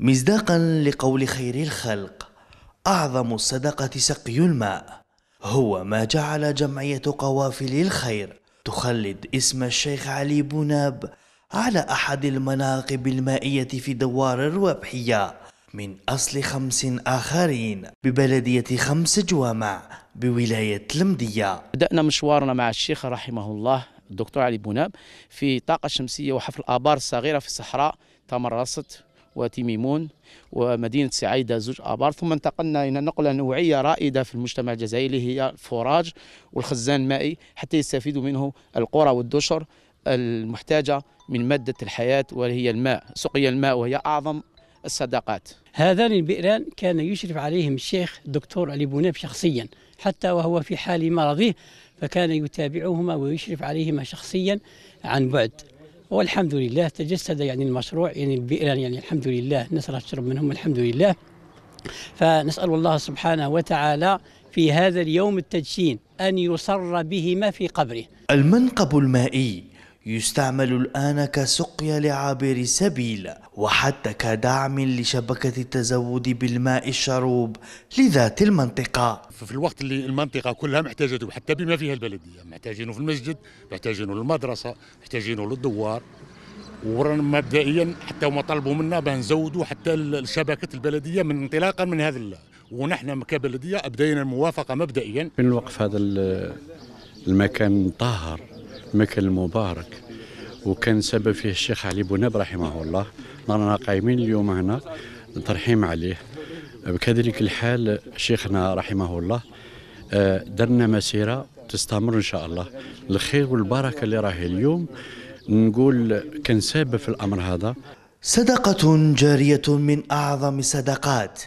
مصداقا لقول خير الخلق أعظم الصدقة سقي الماء هو ما جعل جمعية قوافل الخير تخلد اسم الشيخ علي بوناب على أحد المناقب المائية في دوار الربحية من أصل خمس آخرين ببلدية خمس جوامع بولاية لمديه. بدأنا مشوارنا مع الشيخ رحمه الله الدكتور علي بوناب في طاقة شمسية وحفر الآبار الصغيرة في الصحراء تمرست وتيميمون ومدينة سعيدة زوج آبار ثم انتقلنا إلى نقلة نوعية رائدة في المجتمع الجزائري هي الفراج والخزان المائي حتى يستفيدوا منه القرى والدشر المحتاجة من مادة الحياة وهي الماء سقي الماء وهي أعظم الصدقات هذان البئران كان يشرف عليهم الشيخ دكتور علي بوناب شخصيا حتى وهو في حال مرضه فكان يتابعهما ويشرف عليهما شخصيا عن بعد والحمد لله تجسد يعني المشروع يعني البئر يعني الحمد لله الناس راه تشرب منهم الحمد لله فنسأل الله سبحانه وتعالى في هذا اليوم التدشين أن يصر بهما في قبره المنقب المائي يستعمل الآن كسقيا لعابر سبيل وحتى كدعم لشبكة التزود بالماء الشروب لذات المنطقة في الوقت اللي المنطقة كلها محتاجته حتى بما فيها البلدية محتاجينه في المسجد محتاجينه للمدرسة محتاجينه للدوار مبدئيا حتى هما طلبوا منا باه نزودوا حتى الشبكة البلدية من انطلاقا من هذا ونحن كبلدية أبدينا الموافقة مبدئيا الوقف هذا المكان طاهر مكان المبارك وكان سبب فيه الشيخ علي بناب رحمه الله رانا قايمين اليوم هنا ترحيم عليه بكذلك الحال شيخنا رحمه الله آه، درنا مسيرة تستمر إن شاء الله الخير والبركة اللي راهي اليوم نقول كان سبب في الأمر هذا صدقة جارية من أعظم الصدقات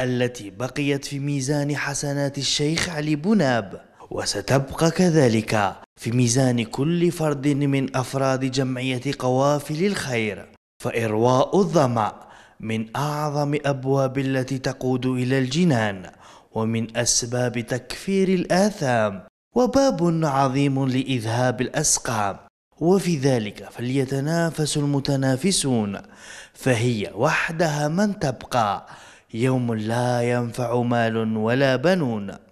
التي بقيت في ميزان حسنات الشيخ علي بناب وستبقى كذلك في ميزان كل فرد من أفراد جمعية قوافل الخير فإرواء الظمأ من أعظم أبواب التي تقود إلى الجنان ومن أسباب تكفير الآثام وباب عظيم لإذهاب الأسقام وفي ذلك فليتنافس المتنافسون فهي وحدها من تبقى يوم لا ينفع مال ولا بنون